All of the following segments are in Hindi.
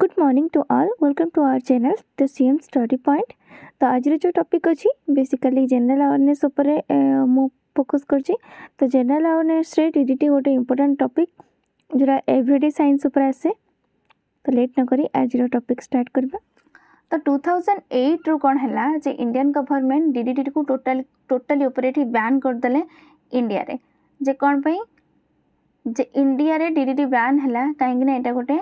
Good morning to all welcome to our channel the C M study point ତ ଆଜିର ଯେଉଁ ଟପିକ୍ ଅଛି ବେସିକାଲି ଜେନେରାଲ୍ ଆୱାରନେସ୍ ଉପରେ ମୁଁ ଫୋକସ୍ କରିଛି ତ ଜେନେରାଲ୍ ଆୱାରନେସ୍ରେ ଡି ଡି ଟି ଗୋଟେ ଇମ୍ପୋର୍ଟାଣ୍ଟ ଟପିକ୍ ଯେଉଁଟା ଏଭ୍ରିଡେ ସାଇନ୍ସ ଉପରେ ଆସେ ତ ଲେଟ୍ ନକରି ଆଜିର ଟପିକ୍ ଷ୍ଟାର୍ଟ କରିବା ତ ଟୁ ଥାଉଜେଣ୍ଡ ଏଇଟ୍ରୁ କ'ଣ ହେଲା ଯେ ଇଣ୍ଡିଆନ୍ ଗଭର୍ଣ୍ଣମେଣ୍ଟ ଡି ଡି ଟିକୁ ଟୋଟାଲି ଟୋଟାଲି ଉପରେ ଏଠି ବ୍ୟାନ୍ କରିଦେଲେ ଇଣ୍ଡିଆରେ ଯେ କ'ଣ ପାଇଁ ଯେ ଇଣ୍ଡିଆରେ ଡି ଡି ଟି ବ୍ୟାନ୍ ହେଲା କାହିଁକିନା ଏଇଟା ଗୋଟେ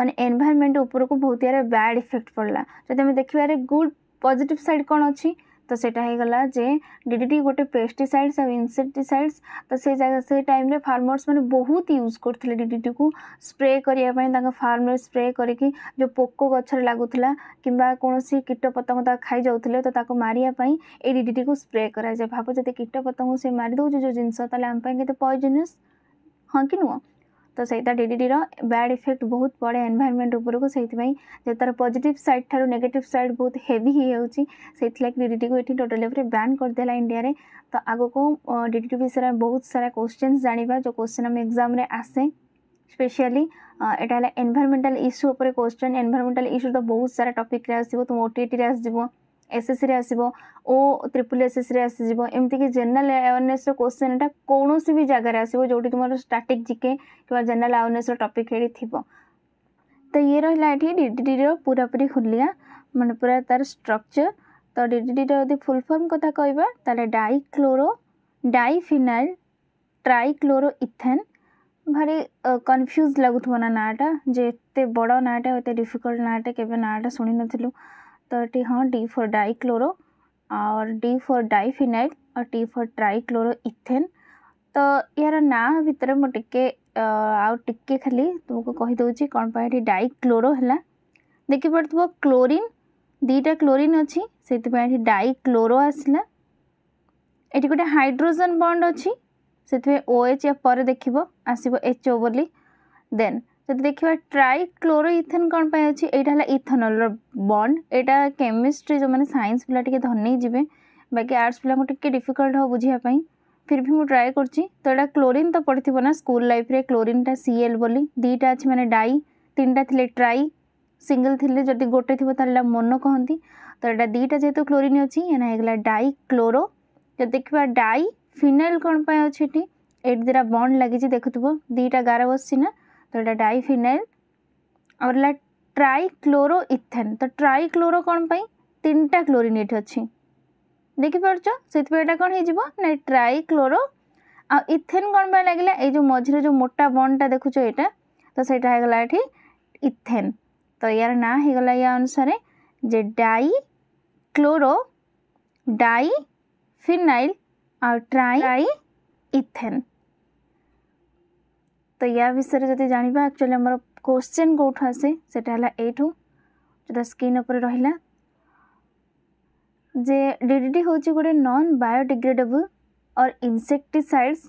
ମାନେ ଏନ୍ଭାୟରମେଣ୍ଟ ଉପରକୁ ବହୁତ ଇଆରେ ବ୍ୟାଡ଼୍ ଇଫେକ୍ଟ ପଡ଼ିଲା ଯଦି ଆମେ ଦେଖିବା ଏହାର ଗୁଡ଼୍ ପଜିଟିଭ୍ ସାଇଡ଼୍ କ'ଣ ଅଛି ତ ସେଇଟା ହେଇଗଲା ଯେ ଡିଡିଟି ଗୋଟେ ପେଷ୍ଟିସାଇଡ଼୍ସ ଆଉ ଇନସେକ୍ଟିସାଇଡ଼୍ସ ତ ସେ ଜାଗା ସେ ଟାଇମ୍ରେ ଫାର୍ମର୍ସ ମାନେ ବହୁତ ୟୁଜ୍ କରୁଥିଲେ ଡିଡିଟିକୁ ସ୍ପ୍ରେ କରିବା ପାଇଁ ତାଙ୍କ ଫାର୍ମରେ ସ୍ପ୍ରେ କରିକି ଯେଉଁ ପୋକ ଗଛରେ ଲାଗୁଥିଲା କିମ୍ବା କୌଣସି କୀଟପତଙ୍ଗ ତାକୁ ଖାଇଯାଉଥିଲେ ତ ତାକୁ ମାରିବା ପାଇଁ ଏଇ ଡିଡିଟିକୁ ସ୍ପ୍ରେ କରାଯାଏ ଭାବ ଯଦି କୀଟପତଙ୍ଗ ସେ ମାରିଦେଉଛି ଯେଉଁ ଜିନିଷ ତାହେଲେ ଆମ ପାଇଁ କେତେ ପଏଜନିୟସ୍ ହଁ କି ନୁହଁ ତ ସେଇଟା ଡିଡ଼ିଡ଼ିର ବ୍ୟାଡ଼୍ ଇଫେକ୍ଟ ବହୁତ ପଡ଼େ ଏନ୍ଭାୟରମେଣ୍ଟ ଉପରକୁ ସେଇଥିପାଇଁ ଯେ ତା'ର ପଜିଟିଭ୍ ସାଇଡ଼୍ ଠାରୁ ନେଗେଟିଭ୍ ସାଇଡ଼୍ ବହୁତ ହେଭି ହେଇଯାଉଛି ସେଇଥିଲାଗି ଡିଡ଼ିଟିକୁ ଏଠି ଟୋଟାଲି ଉପରେ ବ୍ୟାନ୍ କରିଦେଲା ଇଣ୍ଡିଆରେ ତ ଆଗକୁ ଡିଡ଼ିଟି ବିଷୟରେ ବହୁତ ସାରା କୋଶ୍ଚିନ୍ସ ଜାଣିବା ଯେଉଁ କୋଶ୍ଚିନ୍ ଆମ ଏକ୍ଜାମ୍ରେ ଆସେ ସ୍ପେସିଆଲି ଏଇଟା ହେଲା ଏନ୍ଭାରମେଣ୍ଟାଲ ଇସ୍ୟୁ ଉପରେ କୋଶ୍ଚିନ୍ ଏନ୍ଭାରମେଣ୍ଟାଲ ଇସ୍ୟୁ ତ ବହୁତ ସାରା ଟପିକ୍ରେ ଆସିବ ତୁମ ଓଟିଇଟିରେ ଆସିଯିବ ଏସ୍ଏସ୍ସିରେ ଆସିବ ଓ ତ୍ରିପୁଲ ଏସ୍ଏସ୍ସିରେ ଆସିଯିବ ଏମିତିକି ଜେନେରାଲ ଆୱାରନେସ୍ର କୋଶ୍ଚିନ୍ ଏଟା କୌଣସି ବି ଜାଗାରେ ଆସିବ ଯେଉଁଠି ତୁମର ଷ୍ଟାଟିକ୍ ଜିକେ କିମ୍ବା ଜେନେରାଲ ଆୱାରନେସ୍ର ଟପିକ୍ ଏଠି ଥିବ ତ ଇଏ ରହିଲା ଏଠି ଡିଡ଼ିଟିର ପୁରାପୁରି ହୁଲିଆ ମାନେ ପୁରା ତାର ଷ୍ଟ୍ରକ୍ଚର ତ ଡିଡ଼ିଟିର ଯଦି ଫୁଲ୍ ଫର୍ମ କଥା କହିବା ତାହେଲେ ଡାଇକ୍ଲୋରୋ ଡାଇଫିନାଇଲ୍ ট্রাইক্লোরো ইথেন ভারি কনফ্ୟୁজ লাগুথিব না নাটা যে এতে বড় নাটা এতে ডিফিকল্ট নাটা কেবে নাটা শুনি নথিলু तो ये हाँ डी फोर डाई क्लोरो और डी फोर डाइफिनाइल और टी फोर ट्राई इथेन तो यार ना भितर मुझे आउ टे खाली तुमको कहीदे कौन पर डाई है देख देखिपड़ क्लोरीन दीटा क्लोरीन अच्छी से डाई क्लोरो आसला ये गोटे हाइड्रोजन बंड अच्छी से एच या पर देख आसो एच ओ बोली देन ଯଦି ଦେଖିବା ଟ୍ରାଇ କ୍ଲୋରୋଇଥେନ୍ କ'ଣ ପାଇଁ ଅଛି ଏଇଟା ହେଲା ଇଥେନଲ୍ର ବଣ୍ଡ ଏଇଟା କେମିଷ୍ଟ୍ରି ଯେଉଁମାନେ ସାଇନ୍ସ ପିଲା ଟିକେ ଧନେଇ ଯିବେ ବାକି ଆର୍ଟ୍ସ ପିଲାଙ୍କୁ ଟିକେ ଡିଫିକଲ୍ଟ ହେବ ବୁଝିବା ପାଇଁ ଫିର୍ ବି ମୁଁ ଟ୍ରାଏ କରୁଛି ତ ଏଇଟା କ୍ଲୋରିନ୍ ତ ପଡ଼ିଥିବ ନା ସ୍କୁଲ ଲାଇଫ୍ରେ କ୍ଲୋରିନ୍ଟା ସି ଏଲ୍ ବୋଲି ଦୁଇଟା ଅଛି ମାନେ ଡାଇ ତିନିଟା ଥିଲେ ଟ୍ରାଇ ସିଙ୍ଗଲ୍ ଥିଲେ ଯଦି ଗୋଟେ ଥିବ ତାହେଲେ ଏଇଟା ମୋନୋ କହନ୍ତି ତ ଏଇଟା ଦୁଇଟା ଯେହେତୁ କ୍ଲୋରିନ୍ ଅଛି ଏଇଟା ହେଇଗଲା ଡାଇ କ୍ଲୋରୋ ଯଦି ଦେଖିବା ଡାଇ ଫିନାଇଲ୍ କ'ଣ ପାଇଁ ଅଛି ଏଠି ଏଇଠି ଦୁଇଟା ବଣ୍ଡ ଲାଗିଛି ଦେଖୁଥିବ ଦୁଇଟା ଗାର ବସିଛି ନା तो यहाँ डाइफिनाइल आमर है ट्राइक्लोरोइथेन तो ट्राइक्लोरो कौन पर तीन टा क्लोरीन ये अच्छी ଦେଖିପାରୁଛ ସେଥିପାଇଁ ଏଇଟା କ'ଣ ହେଇଯିବ ନା ଟ୍ରାଇ କ୍ଲୋରୋ ଆଉ ଇଥେନ୍ କ'ଣ ପାଇଁ ଲାଗିଲା ଏଇ ଯେଉଁ ମଝିରେ ଯେଉଁ ମୋଟା ବଣ୍ଡଟା ଦେଖୁଛ ଏଇଟା ତ ସେଇଟା ହେଇଗଲା ଏଠି ଇଥେନ୍ ତ ୟାର ନାଁ ହେଇଗଲା ୟା ଅନୁସାରେ ଯେ ଡାଇ କ୍ଲୋରୋ ଡାଇ ଫିନାଇଲ୍ ଆଉ ଟ୍ରାଇ ଇଥେନ୍ तो या विषय जब जाना एक्चुअली आम क्वेश्चन कौट आसे से स्किन रहा जे डीडी हूँ गोटे नन बायोडिग्रेडेबल और इनसेक्टिसाइड्स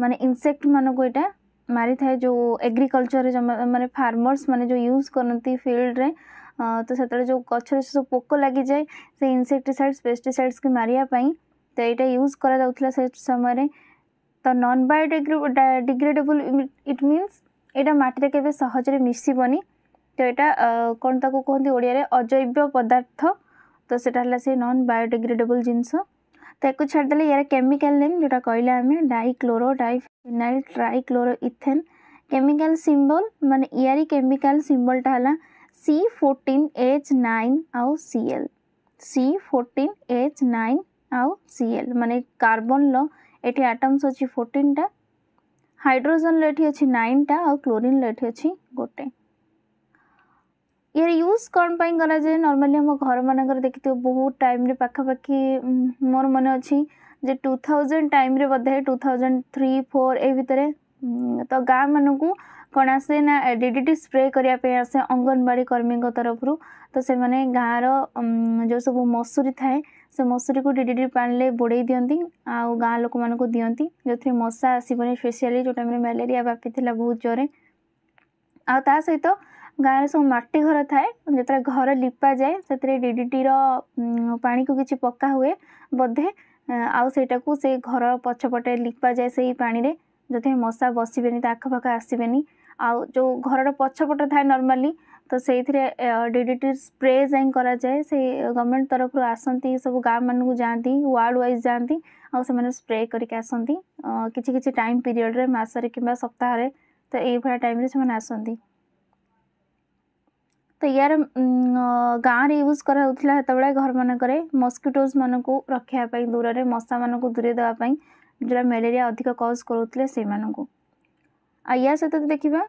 माने इनसेक्ट मान को यहाँ मारी था जो एग्रीकल्चर जो मान फार्मर्स माने जो यूज करती फिल्ड रे तो से जो गचर से सब पोक लग जाए से इनसेक्टिसाइड्स पेस्टिसाइड्स के मारियापाई तो यहाँ यूज करा कर समय ତ ନନ୍ ବାୟୋଡିଗ୍ରେଡେବୁଲ୍ ଇଟ୍ ମିନ୍ସ ଏଇଟା ମାଟିରେ କେବେ ସହଜରେ ମିଶିବନି ତ ଏଇଟା କ'ଣ ତାକୁ କୁହନ୍ତି ଓଡ଼ିଆରେ ଅଜୈବ ପଦାର୍ଥ ତ ସେଇଟା ହେଲା ସେ ନନ୍ ବାୟୋଡିଗ୍ରେଡେବୁଲ୍ ଜିନିଷ ତ ୟାକୁ ଛାଡ଼ିଦେଲେ ୟାର କେମିକାଲ୍ ନେମ୍ ଯେଉଁଟା କହିଲେ ଆମେ dichloro diphenyl trichloro ethane chemical symbol ମାନେ ୟାରି କେମିକାଲ୍ ସିମ୍ବଲ୍ଟା ହେଲା ସି ଫୋର୍ଟିନ୍ ଏଚ୍ ନାଇନ୍ ଆଉ CL C fourteen H nine ଆଉ ସିଏଲ୍ ମାନେ କାର୍ବନ୍ର এটি আটমস অছি ফোরটিনটা হাইড্রোজেন এটি অছি নাইনটা আর ক্লোরিন এটি অছি গোটে ইয়ার ইউজ কম পাই করা যায় নর্মালি আমার ঘর মানকর দেখিথিব বহুত টাইমরে পাখাপাখি মোর মনে অছি যে টু থাউজেন্ড টাইমরে বোধে টু থাউজেন্ড থ্রি ফোর এই ভিতরে ତ ଗାଁମାନଙ୍କୁ କ'ଣ ଆସେ ନା ଡି ଡି ଟି ସ୍ପ୍ରେ କରିବା ପାଇଁ ଆସେ ଅଙ୍ଗନବାଡ଼ି କର୍ମୀଙ୍କ ତରଫରୁ ତ ସେମାନେ ଗାଁର ଯେଉଁ ସବୁ ମସୁରୀ ଥାଏ ସେ ମଶାରିକୁ ଡିଡିଡ଼ି ପାଣିରେ ବୁଡ଼େଇ ଦିଅନ୍ତି ଆଉ ଗାଁ ଲୋକମାନଙ୍କୁ ଦିଅନ୍ତି ଯେଉଁଥିରେ ମଶା ଆସିବନି ସ୍ପେଶିଆଲି ଯେଉଁ ଟାଇମ୍ରେ ମ୍ୟାଲେରିଆ ବ୍ୟାପିଥିଲା ବହୁତ ଜୋରରେ ଆଉ ତା ସହିତ ଗାଁରେ ସବୁ ମାଟି ଘର ଥାଏ ଯେତେବେଳେ ଘର ଲିପାଯାଏ ସେଥିରେ ଡିଡିଟିର ପାଣିକୁ କିଛି ପକା ହୁଏ ବୋଧେ ଆଉ ସେଇଟାକୁ ସେ ଘର ପଛପଟେ ଲିପାଯାଏ ସେଇ ପାଣିରେ ଯେଉଁଥିରେ ମଶା ବସିବେନି ତା ଆଖପାଖ ଆସିବେନି ଆଉ ଯେଉଁ ଘରର ପଛପଟ ଥାଏ ନର୍ମାଲି तो से डीडीटी स्प्रे जाए कराए से गवर्नमेंट तरफ आसती सब गाँव मानक जाती वार्ड वाइज जाती आने स्प्रे करके आसती कि टाइम पीरियड में मसरे कि सप्ताह तो यही भाया टाइम से आसती तो यार गाँव रे यूज कराला से घर मानक मस्किटोज मान को रखापी दूर से मशा मान दूरे देवाई जो मेले अधिक कज करते या सहित देखा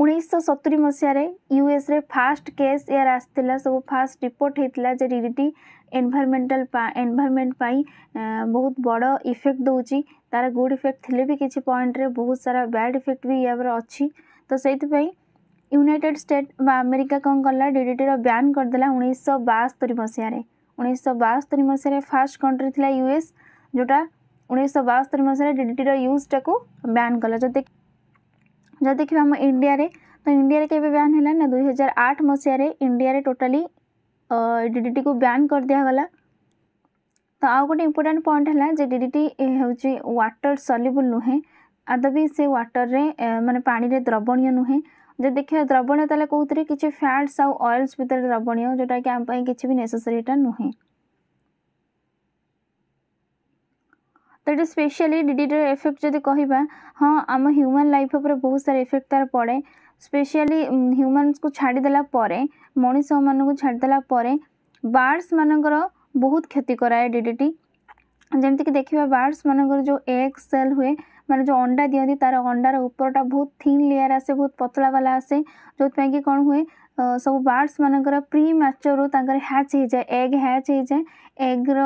उन्नीस सौ सतुरी मसीह यूएस फास्ट केस एयर आसाला सब फास्ट रिपोर्ट होता जे डीडीटी एनभारमेंटाल एनभारमेंट बहुत बड़ इफेक्ट दौर तार गुड इफेक्ट थे भी किसी पॉइंट रे बहुत सारा बैड इफेक्ट भी ये अच्छी तो से यूनाइटेड स्टेट आमेरिका कौन कला डीडीटर ब्यान करदे उन्नीस बास्तरी मसीह उन्नीस बास्तरी मसीह फास्ट कंट्री थी यूएस जोटा उन्नीस बास्तरी मसीह डीडीटर यूजटा को ब्यान कला जो जब देखिए आम इंडिया रे, तो इंडिया रे के ब्यान है दुई हजार आठ मसीह इंडिया रे टोटली टी को बयान कर दिगला तो आउ गोटे इम्पोर्टाट पॉइंट है जे डीडीटी हूँ व्टर सल्युबुल नुहे आदबी से व्टर में मानते पाने द्रवणीय नुहे जब देखिए द्रवणीय तेल कौन किसी फैट्स आउ अएल्स भितर द्रवणीय जोटा कि आम किसी भी नेसेसरी नुहे ତ ଏଇଟା ସ୍ପେଶିଆଲି ଡିଡ଼ିଟିର ଏଫେକ୍ଟ ଯଦି କହିବା ହଁ ଆମ ହ୍ୟୁମାନ୍ ଲାଇଫ୍ ଉପରେ ବହୁତ ସାରା ଇଫେକ୍ଟ ତା'ର ପଡ଼େ ସ୍ପେଶିଆଲି ହ୍ୟୁମାନ୍ସକୁ ଛାଡ଼ିଦେଲା ପରେ ମଣିଷମାନଙ୍କୁ ଛାଡ଼ିଦେଲା ପରେ ବାର୍ଡ଼ସ୍ମାନଙ୍କର ବହୁତ କ୍ଷତି କରାଏ ଡିଡ଼ିଟି ଯେମିତିକି ଦେଖିବା ବାର୍ଡ଼ସ୍ ମାନଙ୍କର ଯେଉଁ ଏଗ୍ ସେଲ୍ ହୁଏ ମାନେ ଯେଉଁ ଅଣ୍ଡା ଦିଅନ୍ତି ତା'ର ଅଣ୍ଡାର ଉପରଟା ବହୁତ ଥିନ୍ ଲେୟାର୍ ଆସେ ବହୁତ ପତଳା ବାଲା ଆସେ ଯେଉଁଥିପାଇଁ କି କ'ଣ ହୁଏ ସବୁ ବାର୍ଡ଼ସ୍ ମାନଙ୍କର ପ୍ରି ମ୍ୟାଚର୍ରୁ ତାଙ୍କର ହ୍ୟାଚ୍ ହେଇଯାଏ ଏଗ୍ ହ୍ୟାଚ୍ ହେଇଯାଏ ଏଗ୍ର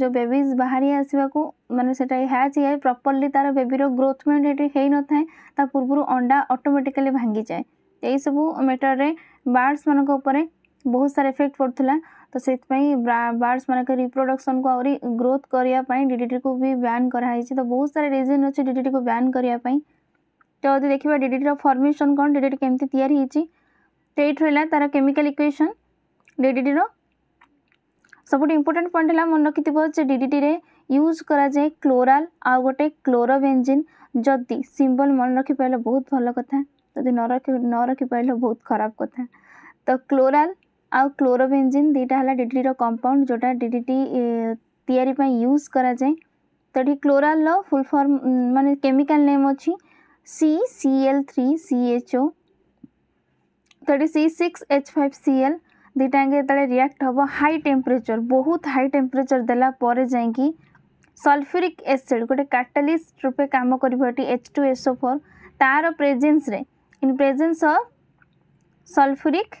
ଯେଉଁ ବେବିଜ୍ ବାହାରି ଆସିବାକୁ ମାନେ ସେଟା ହ୍ୟାଚ୍ ହେଇଯାଏ ପ୍ରପର୍ଲି ତା'ର ବେବିର ଗ୍ରୋଥମେଣ୍ଟ ହେଠି ହେଇନଥାଏ ତା ପୂର୍ବରୁ ଅଣ୍ଡା ଅଟୋମେଟିକାଲି ଭାଙ୍ଗିଯାଏ ଏଇସବୁ ମେଟର୍ରେ ବାର୍ଡ଼ସ୍ ମାନଙ୍କ ଉପରେ ବହୁତ ସାରା ଇଫେକ୍ଟ ପଡ଼ୁଥିଲା तो से बार्डस मानक रिप्रोडक्शन को आहरी ग्रोथ करने डीडीट को भी ब्यान कराई तो बहुत सारे रिजन अच्छे डीडीट को ब्यान करने तो जब देखा डीडीट फर्मेसन कौन डीडीट केमती याट रहा तार केमिकाल इक्वेसन डीडीटर सब इम्पोर्टाट पॉइंट है मन रखी थे डीडीट यूज कराए क्लोराल आउ गोटे क्लोरोजिन जदि सिंबल मन रखिपारे बहुत भल कथा जदि न रख न रखिपारे बहुत खराब कथा तो क्लोराल ଆଉ କ୍ଲୋରୋବେଞ୍ଜିନ୍ ଦୁଇଟା ହେଲା ଡିଡିଟିର କମ୍ପାଉଣ୍ଡ ଯେଉଁଟା ଡିଡିଟି ତିଆରି ପାଇଁ ୟୁଜ୍ କରାଯାଏ ତ ଏଠି କ୍ଲୋରାଲ୍ର ଫୁଲ୍ ଫର୍ମ ମାନେ କେମିକାଲ୍ ନେମ୍ ଅଛି C C L three C H O ତ ଏଠି C six H five C L ଦୁଇଟାଙ୍କ ଯେତେବେଳେ ରିଆକ୍ଟ ହେବ ହାଇ ଟେମ୍ପରେଚର୍ ବହୁତ ହାଇ ଟେମ୍ପରେଚର୍ ଦେଲା ପରେ ଯାଇକି ସଲଫ୍ୟୁରିକ୍ ଏସିଡ଼୍ ଗୋଟେ କାଟାଲିଷ୍ଟ ରୂପେ କାମ କରିବ ଏଠି H two S O four ତା'ର ପ୍ରେଜେନ୍ସରେ in presence of sulphuric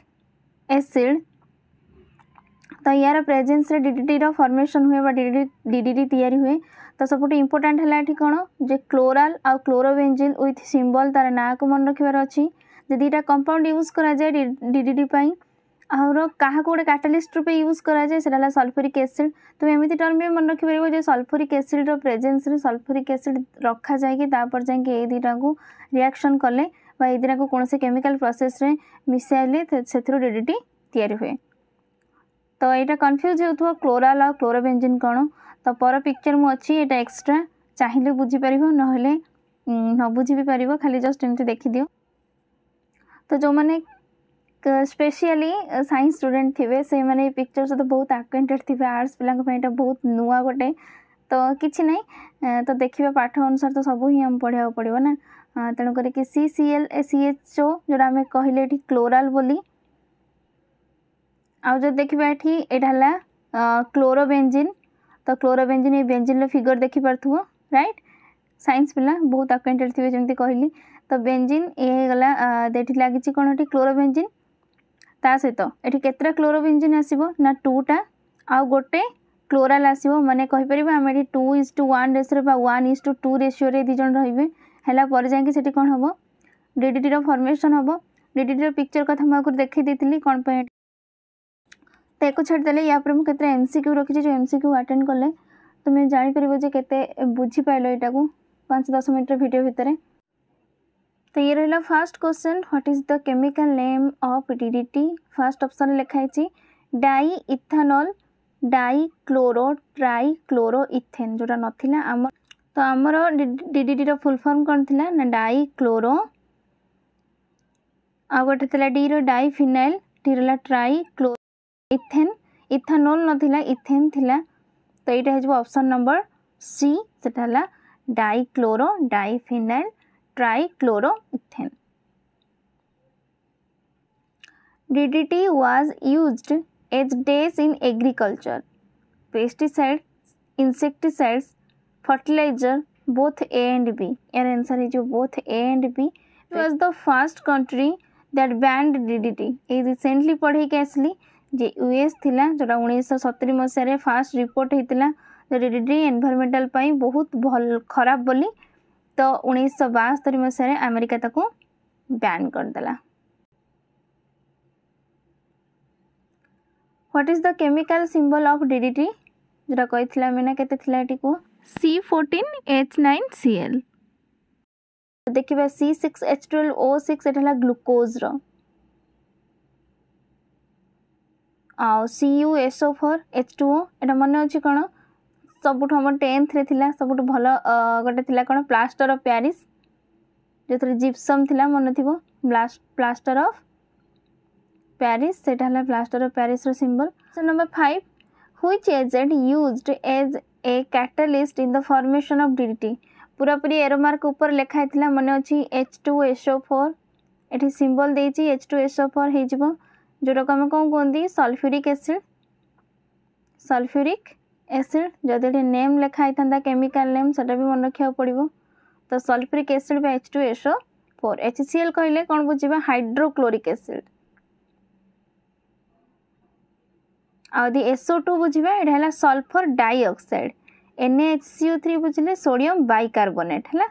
acid ତ ୟାର ପ୍ରେଜେନ୍ସରେ ଡିଡିଟିର ଫର୍ମେସନ୍ ହୁଏ ବା ଡିଡି ଡିଡିଟି ତିଆରି ହୁଏ ତ ସବୁଠୁ ଇମ୍ପୋର୍ଟାଣ୍ଟ ହେଲା ଏଠି କ'ଣ ଯେ କ୍ଲୋରାଲ୍ ଆଉ କ୍ଲୋରୋବେଞ୍ଜିଲ୍ ୱିଥ୍ ସିମ୍ବଲ୍ ତା'ର ନାଁକୁ ମନେ ରଖିବାର ଅଛି ଯେ ଦୁଇଟା କମ୍ପାଉଣ୍ଡ ୟୁଜ୍ କରାଯାଏ ଡିଡିଟି ପାଇଁ ଆହୁର କାହାକୁ ଗୋଟେ କାଟାଲିଷ୍ଟ ରୂପେ ୟୁଜ୍ କରାଯାଏ ସେଇଟା ହେଲା ସଲଫରିକ୍ ଏସିଡ଼୍ ତୁମେ ଏମିତି ଟର୍ମ ବି ମନେ ରଖିପାରିବ ଯେ ସଲଫରିକ୍ ଏସିଡ଼୍ର ପ୍ରେଜେନ୍ସରେ ସଲଫରିକ୍ ଏସିଡ଼୍ ରଖାଯାଇକି ତାପରେ ଯାଇକି ଏଇ ଦୁଇଟାକୁ ରିଆକ୍ସନ୍ କଲେ ବା ଏ ଦୁଇଟାକୁ କୌଣସି କେମିକାଲ ପ୍ରୋସେସ୍ରେ ମିଶାଇଲେ ସେଥିରୁ ଡିଡିଟି ତିଆରି ହୁଏ ତ ଏଇଟା କନଫ୍ୟୁଜ୍ ହେଉଥିବ କ୍ଲୋରାଲ୍ ଆଉ କ୍ଲୋରୋବେଞ୍ଜିନ୍ କ'ଣ ତ ପର ପିକ୍ଚର୍ ମୁଁ ଅଛି ଏଇଟା ଏକ୍ସଟ୍ରା ଚାହିଁଲେ ବୁଝିପାରିବ ନହେଲେ ନ ବୁଝି ବି ପାରିବ ଖାଲି ଜଷ୍ଟ ଏମିତି ଦେଖିଦିଅ ତ ଯେଉଁମାନେ ସ୍ପେଶିଆଲି ସାଇନ୍ସ ଷ୍ଟୁଡେଣ୍ଟ ଥିବେ ସେଇମାନେ ଏଇ ପିକ୍ଚର୍ ସହିତ ବହୁତ ଆକ୍ୱେଣ୍ଟେଡ଼ ଥିବେ ଆର୍ଟ୍ସ ପିଲାଙ୍କ ପାଇଁ ଏଇଟା ବହୁତ ନୂଆ ଗୋଟେ ତ କିଛି ନାହିଁ ତ ଦେଖିବା ପାଠ ଅନୁସାରେ ତ ସବୁ ହିଁ ଆମେ ପଢ଼ିବାକୁ ପଡ଼ିବ ନା তেণু করিকি C C L A C H O ଯେଉଁଟା ଆମେ କହିଲେ ଏଠି କ୍ଲୋରାଲ୍ ବୋଲି ଆଉ ଯଦି ଦେଖିବା ଏଠି ଏଇଟା ହେଲା କ୍ଲୋରୋବେଞ୍ଜିନ୍ ତ କ୍ଲୋରୋବେଞ୍ଜିନ୍ ଏଇ ବେଞ୍ଜିନ୍ର ଫିଗର୍ ଦେଖିପାରୁଥିବ ରାଇଟ୍ ସାଇନ୍ସ ପିଲା ବହୁତ ଆକ୍ୱେଣ୍ଟେଡ଼୍ ଥିବେ ଯେମିତି କହିଲି ତ ବେଞ୍ଜିନ୍ ଏ ହେଇଗଲା ଏଠି ଲାଗିଛି କ'ଣ ଏଠି କ୍ଲୋରୋବେଞ୍ଜିନ୍ ତା ସହିତ ଏଠି କେତେଟା କ୍ଲୋରୋବେଞ୍ଜିନ୍ ଆସିବ ନା ଟୁଟା ଆଉ ଗୋଟେ କ୍ଲୋରାଲ୍ ଆସିବ ମାନେ କହିପାରିବା ଆମେ ଏଠି ଟୁ ଇଜ୍ ଟୁ ୱାନ୍ ରେସିଓରେ ବା ୱାନ୍ ଇଜ୍ ଟୁ ଟୁ ରେସିଓରେ ଦୁଇ ଜଣ ରହିବେ ହେଲା ପରେ ଯାଇକି ସେଠି କ'ଣ ହେବ ଡିଡ଼ିଟିର ଫର୍ମେସନ୍ ହେବ ଡିଡ଼ିଟିର ପିକ୍ଚର କଥା ମୁଁ ଆଗରୁ ଦେଖାଇ ଦେଇଥିଲି କ'ଣ ପାଇଁ ତାକୁ ଛାଡ଼ିଦେଲେ ୟା ପରେ ମୁଁ କେତେଟା ଏମ୍ ସି କ୍ୟୁ ରଖିଛି ଯେଉଁ ଏମ୍ ସି କ୍ୟୁ ଆଟେଣ୍ଡ କଲେ ତୁମେ ଜାଣିପାରିବ ଯେ କେତେ ବୁଝିପାରିଲ ଏଇଟାକୁ ପାଞ୍ଚ ଦଶ ମିନିଟ୍ର ଭିଡ଼ିଓ ଭିତରେ ତ ଇଏ ରହିଲା first question what is the chemical name of DDT first ଅପ୍ସନ୍ରେ ଲେଖା ହେଇଛି diethanol dichloro trichloro ethane ଯେଉଁଟା ନଥିଲା ଆମର ତ ଆମର ଡିଡିଟିର ଫୁଲ୍ ଫର୍ମ କ'ଣ ଥିଲା ନା ଡାଇ କ୍ଲୋରୋ ଆଉ ଗୋଟେ ଥିଲା ଡିର ଡାଇ ଫିନାଇଲ୍ ଡିର ହେଲା ଟ୍ରାଇ କ୍ଲୋ ଇଥେନ୍ ଇଥାନୋଲ୍ ନଥିଲା ଇଥେନ୍ ଥିଲା ତ ଏଇଟା ହେଇଯିବ ଅପସନ୍ ନମ୍ବର ସି ସେଟା ହେଲା dichloro diphenyl trichloro ethane DDT was used as days in agriculture, pesticides, insecticides, fertilizer both A and B. यार आंसर है जो both A and B. It was the first country that banned DDT. ये recently पढ़ी कैसली जे US थिला जोटा उन्नीस सतुरी मसीह फास्ट रिपोर्ट होता जो DDT एनभारमेंटाल बहुत भल खराब बोली तो उन्नीस बास्तरी मसीह अमेरिका ताको बैन करदेला what is the chemical symbol of DDT जोटा कही मैंने के कुह C fourteen H nine C L देखा C six H twelve O six एटा ग्लुकोज्र आउ U SO four H two O एटा मन अच्छे कौन सब आम टेन्थ्रे सबुठ भल गोटे कौन प्लास्टर अफ प्यारिश जो जिप्सम थी मन थी प्लास्टर अफ प्यारिश से प्लास्टर अफ प्यारिश्र सिम्बल नंबर फाइव हुई is used as a catalyst in the formation of DDT পুরাপুরি এরো মার্ক উপরে লেখা হয়েছিল মনে অছি এচ টু এসও ফোর এটি সিম্বল দিয়েছি এচ টু এসও ফোর হয়েযিব যেটাকে আমি কম কুহতি সলফ্যুরিক এসিড সলফ্যুরিক এসিড যদি এটি নেম লেখা হয়ে কেমিকাল নেম সেটা বি মনে রাখা পড়ব তো সলফ্যুরিক এসিড বা H two SO four H C L কহিলে কোণ বুঝবা হাইড্রোক্লোরিক এসিড ଆଉ ଯଦି ଏସ୍ଓ ଟୁ ବୁଝିବା ଏଇଟା ହେଲା sulphur dioxide NH CO three ବୁଝିଲେ ସୋଡ଼ିୟମ୍ ବାଇକାର୍ବୋନେଟ୍ ହେଲା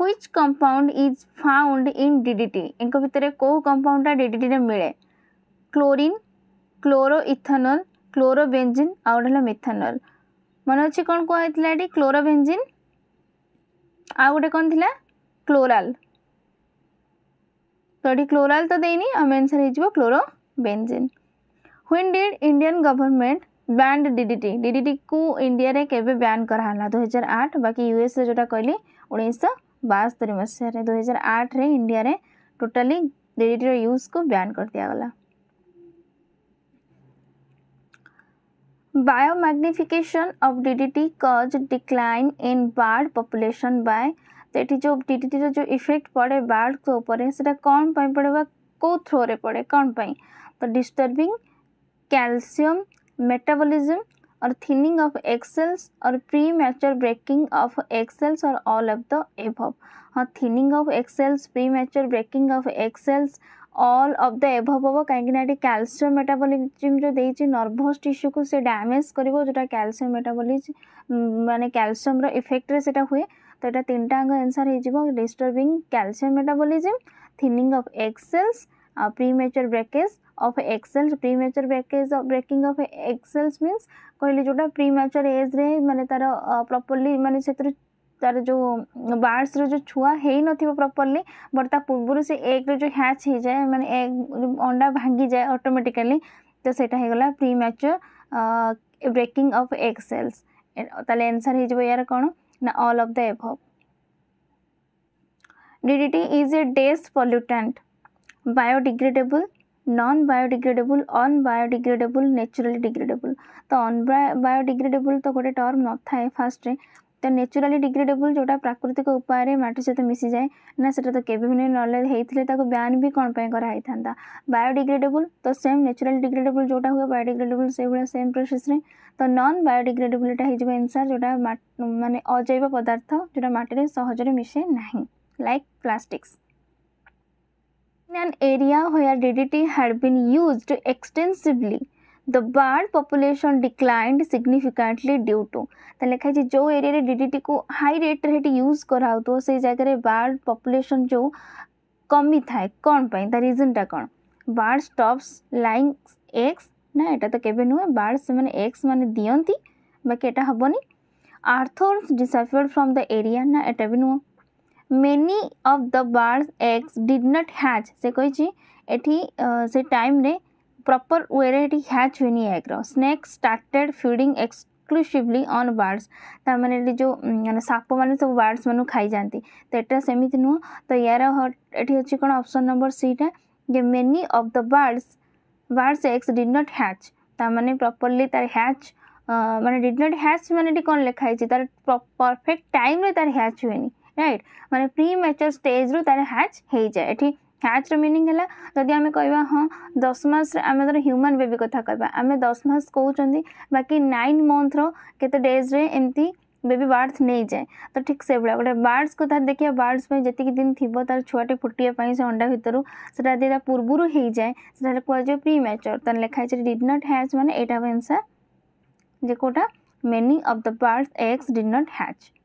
which compound is found in DDT এঙ্ক ভিতরে কেউ কম্পাউন্ডটা ডিডিটিরে মিলে chlorine chloroethanol chlorobenzene আউ গোটে হল মিথানল মনে হচ্ছে কোণ কুহলা এটি ক্লোরো বেঞ্জিন আউ গোটে কোণ লা ক্লোরাল তো এটি ক্লোরাল তো দেইনি আমার আনসার হয়ে যাব chlorobenzene when did indian government banned DDT ডিডিটিକୁ ଇଣ୍ଡିଆରେ କେବେ ବ୍ୟାନ୍ କରାହେଲା ଦୁଇହଜାର ଆଠ ବାକି ୟୁଏସ୍ରେ ଯେଉଁଟା କହିଲି ଉଣେଇଶହ ବାସ୍ତରି ମସିହାରେ ଦୁଇହଜାର ଆଠରେ ଇଣ୍ଡିଆରେ ଟୋଟାଲି ଡିଡ଼ିଟିର ୟୁଜ୍କୁ ବ୍ୟାନ୍ କରିଦିଆଗଲା biomagnification of DDT cause decline in bird population by तो ये जो डीडीटी जो इफेक्ट पड़े बर्ड के ऊपर से कौन पड़े कौ थ्रो रे पड़े कौन पाई तो डिस्टर्बिंग कैल्शियम मेटाबॉलिज्म और थिनिंग ऑफ एक्सेल्स और premature breaking of eggshells और ऑल ऑफ द एभव हाँ thinning of eggshells premature breaking of eggshells all of the above हम कहीं क्यालसीयम मेटाबोलीजम जो देती नर्भस टीस्यू को सी डैमेज कर जोटा क्यालसीयम मेटाबोलीज मानने क्यालसीयम इफेक्ट से हुए तो यहाँ तीन टाँग आंसर हो disturbing calcium metabolism thinning of eggshells premature breakage of eggshells premature breakage breaking of eggshells means कहली जोटा प्रीमेचर एज रे मैंने तार प्रपर्ली मैंने से तार जो बार्स रो छुआ हो न प्रपर्ली बट पूर्व से एग रो हैच हो जाए मैंने एग अंडा भांगी जाए अटोमेटिकाली तो सही गला प्रीमेचर ब्रेकिंग अफ एक्सेल्स तन्सर हो रहा कौन ना all of the above DDT is a इज ए डेस्ट biodegradable non biodegradable on biodegradable naturally degradable ତ ଅନ୍ ବାୟୋଡିଗ୍ରେଡେବଲ୍ ତ ଗୋଟେ ଟର୍ମ ନଥାଏ ଫାର୍ଷ୍ଟରେ ତ ନ୍ୟାଚୁରାଲି ଡିଗ୍ରେଡେବଲ୍ ଯେଉଁଟା ପ୍ରାକୃତିକ ଉପାୟରେ ମାଟି ସହିତ ମିଶିଯାଏ ନା ସେଟା ତ କେବେ ବି ନୁହେଁ ନହେଲେ ହେଇଥିଲେ ତାକୁ ବ୍ୟାନ୍ ବି କ'ଣ ପାଇଁ କରାହେଇଥାନ୍ତା ବାୟୋଡିଗ୍ରେଡେବଲ୍ ତ ସେମ୍ ନ୍ୟାଚୁରାଲି ଡିଗ୍ରେଡେବଲ୍ ଯେଉଁଟା ହୁଏ ବାୟୋଡିଗ୍ରେଡେବଲ୍ ସେଇଭଳିଆ ସେମ୍ ପ୍ରୋସେସ୍ରେ ତ ନନ୍ ବାୟୋଡିଗ୍ରେଡେବଲ୍ ଏଇଟା ହେଇଯିବ ଏନ୍ସାର୍ ଯେଉଁଟା ମାନେ ଅଜୈବ ପଦାର୍ଥ ଯେଉଁଟା ମାଟିରେ ସହଜରେ ମିଶେ ନାହିଁ like plastics in an area where DDT had been used extensively. The bird population declined significantly due to তাহলে লেখা হয়েছে যে এরিয়ারে ডিডিটিକୁ হাই রেটରେ হেটি ইউজ করা হতো সেই জায়গায় বার্ড পপুলেশন যে কমি থাকে কোন পাই তা রিজনটা কোন বার্ড স্টপস লাইং এক্স না এটা তো কেবে নুহে বার্ড সেমানে এক্স মানে দিয়ন্তি বাকি এটা হবনি আর্থোর্স ডিসাপিয়ার্ড ফ্রম দ্য এরিয়া না এটা বি নুহে many of the birds eggs did not hatch से कही एटी से टाइम रे प्रॉपर वे रे एटी हैच हुए एग्र snake started feeding exclusively on birds ताने जो साप मैंने सब बर्ड्स मानू खाई जाती तो यहाँ सेमती नुह तो यार ये अच्छे कौन ऑप्शन नंबर सीटा जे many of the birds birds eggs did not hatch ताने प्रपरली तार हैच मैंने डिड नट हैच मैंने कौन लेखाई तार परफेक्ट टाइम तार हैच हुए रईट मैंने प्रि मेचर स्टेज रू तार हाच हो जाए हाच र मिनिंग है जदि आम कह हाँ दस मस ह्यूमन बेबी कथा कह आम दस मस कौन बाकी नाइन मन्थर केजरे एमती बेबी बार्थ नहीं जाए तो ठीक से भाग गोटे बार्डस को देखिए बार्डस में दिन थी तार छुआटे फुटापी से अंडा भितर से पूर्व हो जाए कहुए प्रि मैचर तर लिखाई डिड नट हाच मैंने यहाँ आंसर जे कौटा many of the birds eggs did not हाच